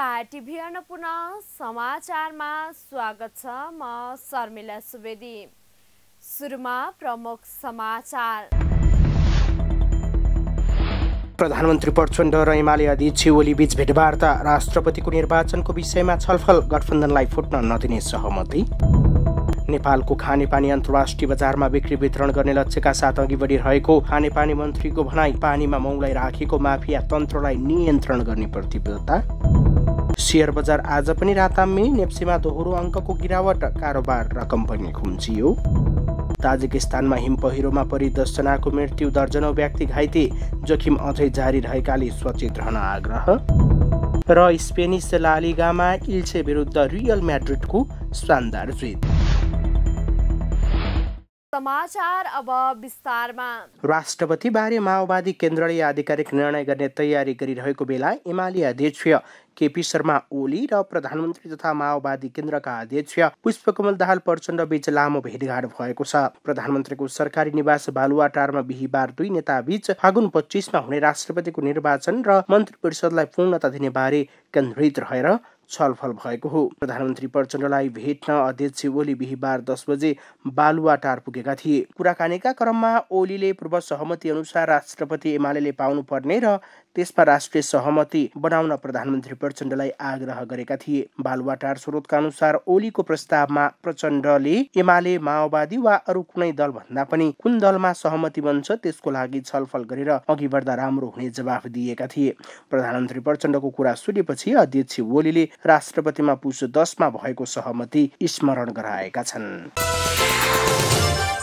नमस्कार टिभी अन्नपूर्ण समाचारमा स्वागत छ म शर्मिला सुवेदी सुरुमा प्रमुख समाचार प्रधानमन्त्री प्रचण्ड र एमाले अध्यक्ष ओली बीच भेटवार्ता राष्ट्रपतिको निर्वाचनको विषयमा छलफल गठबन्धनलाई फुट्न नदिने सहमति नेपालको खानेपानी अन्तर्राष्ट्रिय बजारमा बिक्री वितरण गर्ने लक्ष्यका साथ अघि बढिरहेको खानेपानी मन्त्रीको भनाई पानीमा मौलाई राखेको माफिया तन्त्रलाई नियन्त्रण गर्ने प्रतिबद्धता सेयर बजार आज पनि राताम्मी नेप्सीमा दोहोरो अङ्कको गिरावट कारोबार र कम्पनी खुम्चियो ताजिकिस्तानमा हिम पहिरोमा परि दसजनाको मृत्यु दर्जनौ व्यक्ति घाइते जोखिम अझै जारी रहेकाले सचेत रहन आग्रह र स्पेनिस लालिगामा इल्से विरुद्ध रियल म्याड्रिडको शानदार जित समाचार अब विस्तारमा बारे माओवादी केन्द्रले आधिकारिक निर्णय गर्ने तयारी गरिरहेको बेला एमाले अध्यक्ष केपी शर्मा ओली र प्रधानमन्त्री तथा माओवादी केन्द्रका अध्यक्ष पुष्पकमल दाहाल प्रचण्ड बीच लामो भेटघाट भएको छ प्रधानमन्त्रीको सरकारी निवास बालुवाटारमा बिहिबार दुई नेता बीच फागुन पच्चिसमा हुने राष्ट्रपतिको निर्वाचन र मन्त्री परिषदलाई पूर्णता दिने बारे केन्द्रित रहेर छलफल भएको हो प्रधानमन्त्री प्रचण्डलाई भेट्न अध्यक्ष ओली बिहिबार दस बजे बालुवाटार पुगेका थिए कुराकानीका क्रममा ओलीले पूर्व सहमति अनुसार राष्ट्रपति एमाले पाउनुपर्ने र त्यसमा राष्ट्रिय सहमति बनाउन प्रधानमन्त्री प्रचण्डलाई आग्रह गरेका थिए बालुवाटार स्रोतका अनुसार ओलीको प्रस्तावमा प्रचण्डले एमाले माओवादी वा अरू कुनै दल भन्दा पनि कुन दलमा सहमति बन्छ त्यसको लागि छलफल गरेर अघि बढ्दा राम्रो हुने जवाफ दिएका थिए प्रधानमन्त्री प्रचण्डको कुरा सुनेपछि अध्यक्ष ओलीले राष्ट्रपतिमा पुस दसमा भएको सहमति स्मरण गराएका छन्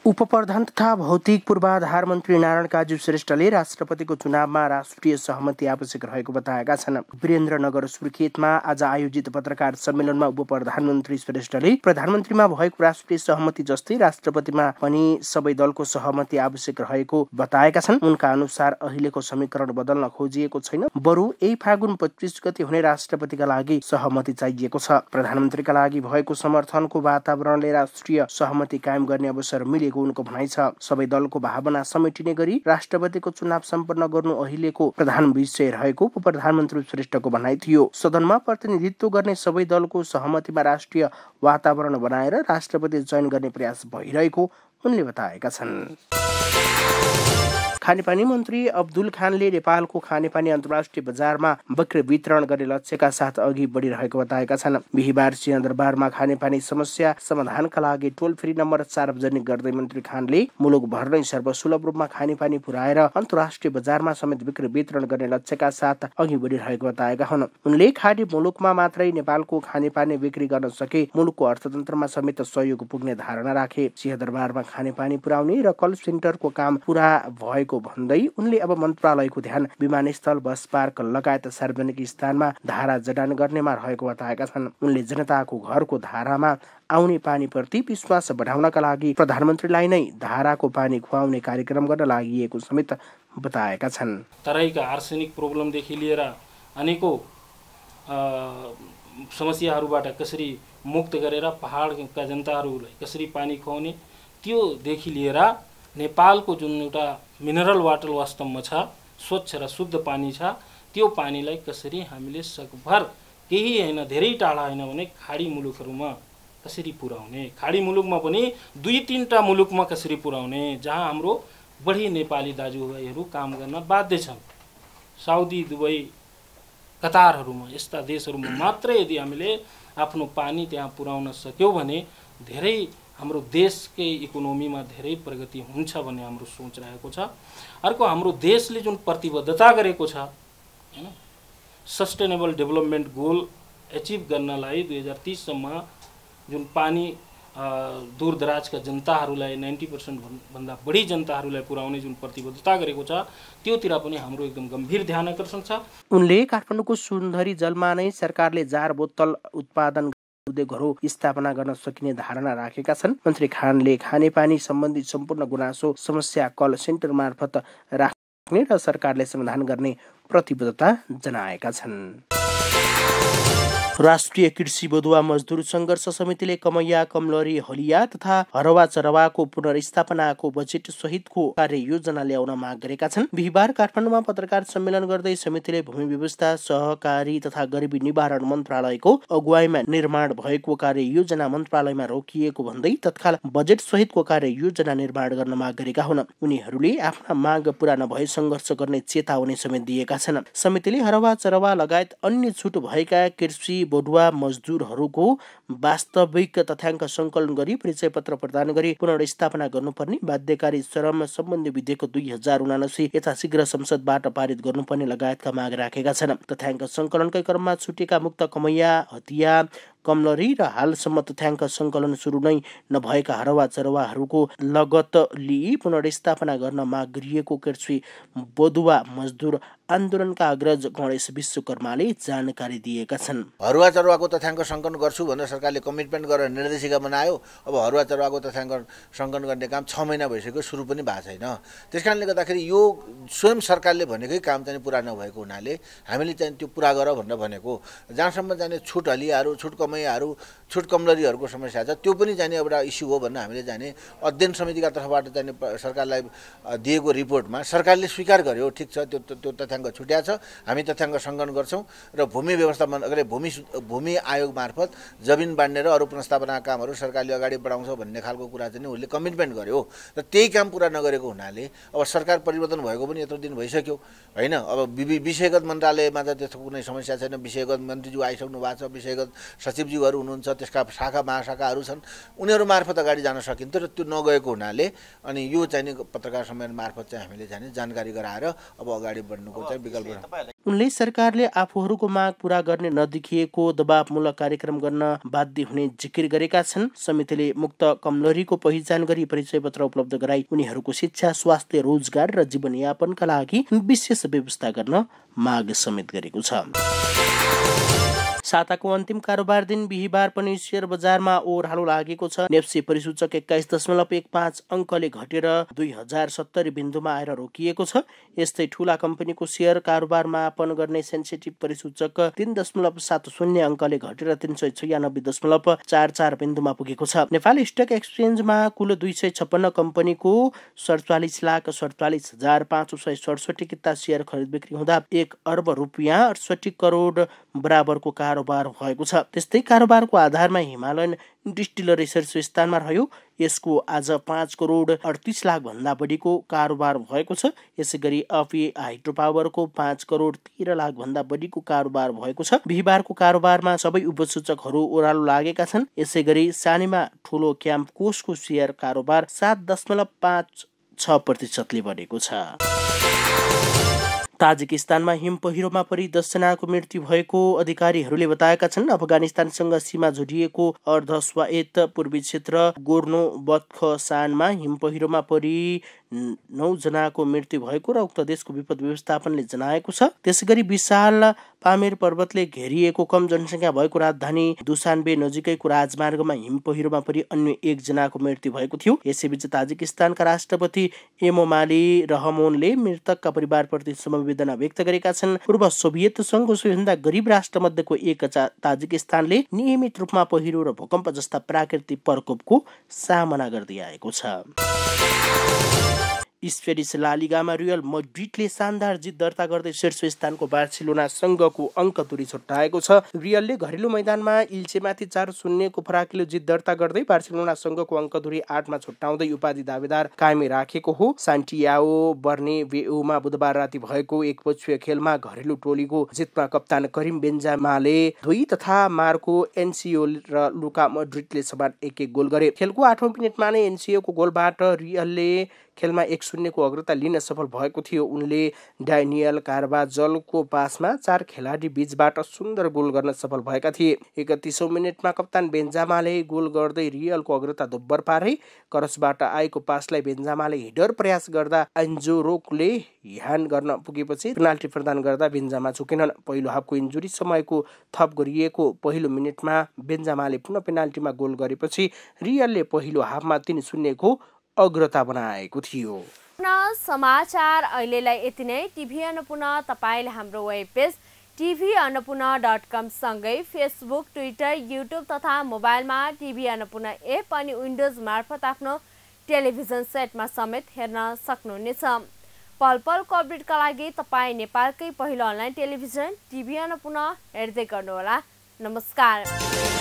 उपप्रधान तथा भौतिक पूर्वाधार मन्त्री नारायण काजी श्रेष्ठले राष्ट्रपतिको चुनावमा राष्ट्रिय सहमति आवश्यक रहेको बताएका छन् वीरेन्द्रनगर सुर्खेतमा आज आयोजित पत्रकार सम्मेलनमा उप प्रधानमन्त्री श्रेष्ठले प्रधानमन्त्रीमा भएको राष्ट्रिय सहमति जस्तै राष्ट्रपतिमा पनि सबै दलको सहमति आवश्यक रहेको बताएका छन् उनका अनुसार अहिलेको समीकरण बदल्न खोजिएको छैन बरु यही फागुन पच्चिस गति हुने राष्ट्रपतिका लागि सहमति चाहिएको छ प्रधानमन्त्रीका लागि भएको समर्थनको वातावरणले राष्ट्रिय सहमति कायम गर्ने अवसर मिलेको रहेको उनको भनाइ छ सबै दलको भावना समेटिने गरी राष्ट्रपतिको चुनाव सम्पन्न गर्नु अहिलेको प्रधान विषय रहेको उप प्रधानमन्त्री श्रेष्ठको भनाइ थियो सदनमा प्रतिनिधित्व गर्ने सबै दलको सहमतिमा राष्ट्रिय वातावरण बनाएर राष्ट्रपति चयन गर्ने प्रयास भइरहेको उनले बताएका छन् खानेपानी मन्त्री अब्दुल खानले नेपालको खानेपानी अन्तर्राष्ट्रिय बजारमा बक्रे वितरण गर्ने लक्ष्यका साथ अघि बढिरहेको बताएका छन् बिहिबार सिंहदरबारमा खानेपानी समस्या समाधानका लागि टोल फ्री नम्बर सार्वजनिक गर्दै मन्त्री खानले मुलुकभर नै सर्वसुलभ रूपमा खानेपानी पुर्याएर अन्तर्राष्ट्रिय बजारमा समेत बिक्री वितरण गर्ने लक्ष्यका साथ अघि बढिरहेको बताएका हुन् उनले खाडी मुलुकमा मात्रै नेपालको खानेपानी बिक्री गर्न सके मुलुकको अर्थतन्त्रमा समेत सहयोग पुग्ने धारणा राखे सिंहदरबारमा खानेपानी पुर्याउने र कल सेन्टरको काम पुरा भएको भएको भन्दै उनले अब मन्त्रालयको ध्यान विमानस्थल बस पार्क लगायत सार्वजनिक स्थानमा धारा जडान गर्नेमा रहेको बताएका छन् उनले जनताको घरको धारामा आउने पानीप्रति विश्वास बढाउनका लागि प्रधानमन्त्रीलाई नै धाराको पानी खुवाउने कार्यक्रम गर्न लागि समेत बताएका छन् तराईका आर्सेनिक प्रोब्लमदेखि लिएर अनेकौँ समस्याहरूबाट कसरी मुक्त गरेर पहाडका जनताहरूलाई कसरी पानी खुवाउने त्योदेखि लिएर नेपालको जुन एउटा मिनरल वाटर वास्तवमा छ स्वच्छ र शुद्ध पानी छ त्यो पानीलाई कसरी हामीले सकभर केही होइन धेरै टाढा होइन भने खाडी मुलुकहरूमा कसरी पुर्याउने खाडी मुलुकमा पनि दुई तिनवटा मुलुकमा कसरी पुर्याउने जहाँ हाम्रो बढी नेपाली दाजुभाइहरू काम गर्न बाध्य छन् साउदी दुबई कतारहरूमा यस्ता देशहरूमा मात्रै यदि हामीले आफ्नो पानी त्यहाँ पुर्याउन सक्यौँ भने धेरै हाम्रो देशकै इकोनोमीमा धेरै प्रगति हुन्छ भन्ने हाम्रो सोच रहेको छ अर्को हाम्रो देशले जुन प्रतिबद्धता गरेको छ होइन सस्टेनेबल डेभलपमेन्ट गोल एचिभ गर्नलाई दुई हजार तिससम्म जुन पानी दूरदराजका जनताहरूलाई नाइन्टी पर्सेन्ट भन्दा बढी जनताहरूलाई पुर्याउने जुन प्रतिबद्धता गरेको छ त्योतिर पनि हाम्रो एकदम गम्भीर ध्यान आकर्षण छ उनले काठमाडौँको सुन्दरी जलमा नै सरकारले जार बोतल उत्पादन उद्योगहरू स्थापना गर्न सकिने धारणा राखेका छन् मन्त्री खानले खानेपानी सम्बन्धी सम्पूर्ण गुनासो समस्या कल सेन्टर मार्फत राख्ने र सरकारले समाधान गर्ने प्रतिबद्धता जनाएका छन् राष्ट्रिय कृषि बधुवा मजदुर सङ्घर्ष समितिले कमैया कमलरी हलिया तथा हरवा चरवाको पुनर्स्थापनाको बजेट सहितको कार्य योजना ल्याउन माग गरेका छन् बिहिबार काठमाडौँमा पत्रकार सम्मेलन गर्दै समितिले भूमि व्यवस्था सहकारी तथा गरिबी निवारण मन्त्रालयको अगुवाईमा निर्माण भएको कार्य योजना मन्त्रालयमा रोकिएको भन्दै तत्काल बजेट सहितको कार्य योजना निर्माण गर्न माग गरेका हुन् उनीहरूले आफ्ना माग पुरा नभए सङ्घर्ष गर्ने चेतावनी समेत दिएका छन् समितिले हरवा चरवा लगायत अन्य छुट भएका कृषि बढुवा मजदुरहरूको वास्तविक तथ्याङ्क सङ्कलन गरी परिचय पत्र प्रदान गरी पुनर्स्थापना गर्नुपर्ने बाध्यकारी श्रम सम्बन्धी विधेयक दुई हजार उनासी यथाशीघ्र संसदबाट पारित गर्नुपर्ने लगायतका माग राखेका छन् तथ्याङ्क सङ्कलनकै क्रममा छुटेका मुक्त कमैया हतिया कमलरी र हालसम्म तथ्याङ्क सङ्कलन सुरु नै नभएका हरवा चरवाहरूको लगत लिई पुनर्स्थापना गर्न माग गरिएको कृषि बधुवा मजदुर आन्दोलनका अग्रज गणेश विश्वकर्माले जानकारी दिएका छन् हरुवा चरुवाको तथ्याङ्क सङ्कलन गर्छु भनेर सरकारले कमिटमेन्ट गरेर निर्देशिका बनायो अब हरुवा चरुवाको तथ्याङ्क सङ्कलन गर्ने काम छ महिना भइसक्यो सुरु पनि भएको छैन त्यस कारणले गर्दाखेरि यो स्वयं सरकारले भनेकै काम चाहिँ पुरा नभएको हुनाले हामीले चाहिँ त्यो पुरा गर भनेर भनेको जहाँसम्म जाने छुट हलियाहरू छुट कम समयहरू छुट कमलरीहरूको समस्या छ त्यो पनि जाने एउटा इस्यु हो भनेर हामीले जाने अध्ययन समितिका तर्फबाट जाने सरकारलाई दिएको रिपोर्टमा सरकारले स्वीकार गर्यो ठिक छ त्यो त्यो तथ्याङ्क छुट्या छ हामी तथ्याङ्क सङ्कलन गर्छौँ र भूमि व्यवस्थापन के भूमि भूमि आयोग मार्फत जमिन बाँड्ने र अरू पुनस्थापना कामहरू सरकारले अगाडि बढाउँछ भन्ने खालको कुरा चाहिँ उसले कमिटमेन्ट गर्यो र त्यही काम पुरा नगरेको हुनाले अब सरकार परिवर्तन भएको पनि यत्रो दिन भइसक्यो होइन अब विषयगत मन्त्रालयमा त त्यस्तो कुनै समस्या छैन विषयगत मन्त्रीज्यू आइसक्नु भएको छ विषयगत सचिवज्यूहरू हुनुहुन्छ त्यसका शाखा महाशाखाहरू छन् उनीहरू मार्फत अगाडि जान सकिन्थ्यो र त्यो नगएको हुनाले अनि यो चाहिँ नि पत्रकार सम्मेलन मार्फत चाहिँ हामीले चाहिँ जानकारी गराएर अब अगाडि बढ्नुको चाहिँ विकल्प उनले सरकारले आफूहरूको माग पूरा गर्ने नदेखिएको दबावमूलक कार्यक्रम गर्न बाध्य हुने जिकिर गरेका छन् समितिले मुक्त कमलोरीको पहिचान गरी परिचय पत्र उपलब्ध गराई उनीहरूको शिक्षा स्वास्थ्य रोजगार र जीवनयापनका लागि विशेष व्यवस्था गर्न माग समेत गरेको छ साताको अन्तिम कारोबार दिन बिहिबार पनि सेयर बजारमा ओह्रालो लागेको छ नेप्सी परिसूचक एक्काइस दशमलव एक पाँच अङ्कले घटेर दुई हजार सत्तरी बिन्दुमा आएर रोकिएको छ यस्तै ठुला कम्पनीको सेयर कारोबारमा मापन गर्ने सेन्सिटिभ परिसूचक तिन दशमलव सात शून्य अङ्कले घटेर तिन सय छयानब्बे दशमलव चार चार बिन्दुमा पुगेको छ नेपाल स्टक एक्सचेन्जमा कुल दुई सय छप्पन्न कम्पनीको सडचालिस लाख सडचालिस हजार पाँच सय सडसठी किता सेयर खरिद बिक्री हुँदा एक अर्ब रुपियाँ अडसठी करोड बराबरको कार कारोबार भएको छ त्यस्तै कारोबारको आधारमा हिमालयन डिस्टिलरी स्थानमा रह्यो यसको आज पाँच करोड अडतिस भन्दा बढीको कारोबार भएको छ यसै गरी अफि हाइड्रो पावरको पाँच करोड तेह्र लाख भन्दा बढीको कारोबार भएको छ बिहिबारको कारोबारमा सबै उपसूचकहरू ओह्रालो लागेका छन् यसै गरी सानीमा ठुलो क्याम्प कोषको सेयर कारोबार सात दशमलव पाँच छ प्रतिशतले बढेको छ ताजिकिस्तानमा हिम पहिरोमा परि दसजनाको मृत्यु भएको अधिकारीहरूले बताएका छन् अफगानिस्तानसँग सीमा जोडिएको अर्ध स्वायत्त पूर्वी क्षेत्र गोर्नो बत्खसानमा हिम पहिरोमा परि नौजनाको मृत्यु भएको र उक्त देशको विपद व्यवस्थापनले जनाएको छ त्यसै गरी विशाल पामेर पर्वतले घेरिएको कम जनसङ्ख्या भएको राजधानी दुसानबे नजिकैको राजमार्गमा हिम पहिरोमा पनि अन्य एकजनाको मृत्यु भएको थियो यसैबीच ताजिकिस्तानका राष्ट्रपति एमोमाली रहमोनले मृतकका परिवारप्रति समवेदना व्यक्त गरेका छन् पूर्व सोभियत सङ्घको सबैभन्दा गरिब राष्ट्रमध्येको एक ताजिकिस्तानले नियमित रूपमा पहिरो र भूकम्प जस्ता प्राकृतिक प्रकोपको सामना गर्दै आएको छ स्पेनिस लालिगामा रियल मड्रिडले शानदार जित दर्ता गर्दै शीर्ष स्थानको बार्सिलोनासँगको अङ्क दूरी छुट्याएको छ रियलले घरेलु मैदानमा इल्चेमाथि चार शून्यको फराकिलो जित दर्ता गर्दै बार्सिलोनासँगको अङ्क दूरी आठमा छुट्याउँदै उपाधि दावेदार कायमै राखेको हो सान्टियाओ बर्ने बेउमा बुधबार राति भएको एकपक्षीय खेलमा घरेलु टोलीको जितमा कप्तान करिम बेन्जामाले दुई तथा मार्को एनसिओ र लुका मड्रिडले समान एक एक गोल गरे खेलको आठौँ मिनटमा नै एनसिओको गोलबाट रियलले खेलमा एक शून्यको अग्रता लिन सफल भएको थियो उनले डाइनियल कार्बाजलको पासमा चार खेलाडी बीचबाट सुन्दर गोल गर्न सफल भएका थिए एकतिसौँ मिनटमा कप्तान बेन्जामाले गोल गर्दै रियलको अग्रता दोब्बर पारे करसबाट आएको पासलाई बेन्जामाले हिडर प्रयास गर्दा एन्जो एन्जोरोकले ह्यान गर्न पुगेपछि पेनाल्टी प्रदान गर्दा बेन्जामा चुकेनन् पहिलो हाफको इन्जुरी समयको थप गरिएको पहिलो मिनटमा बेन्जामाले पुनः पेनाल्टीमा गोल गरेपछि रियलले पहिलो हाफमा तिन शून्यको अग्रता बनाएको थियो समाचार अहिलेलाई यति नै टिभी अन्नपूर्ण तपाईँले हाम्रो web page TV Annapurna dot कमसँगै फेसबुक ट्विटर युट्युब तथा मोबाइलमा टिभी अन्नपूर्ण एप अनि विन्डोज मार्फत आफ्नो टेलिभिजन सेटमा समेत हेर्न सक्नुहुनेछ पल पलको अपडेटका लागि तपाईँ नेपालकै पहिलो अनलाइन टेलिभिजन टिभी अन्नपूर्ण हेर्दै गर्नुहोला नमस्कार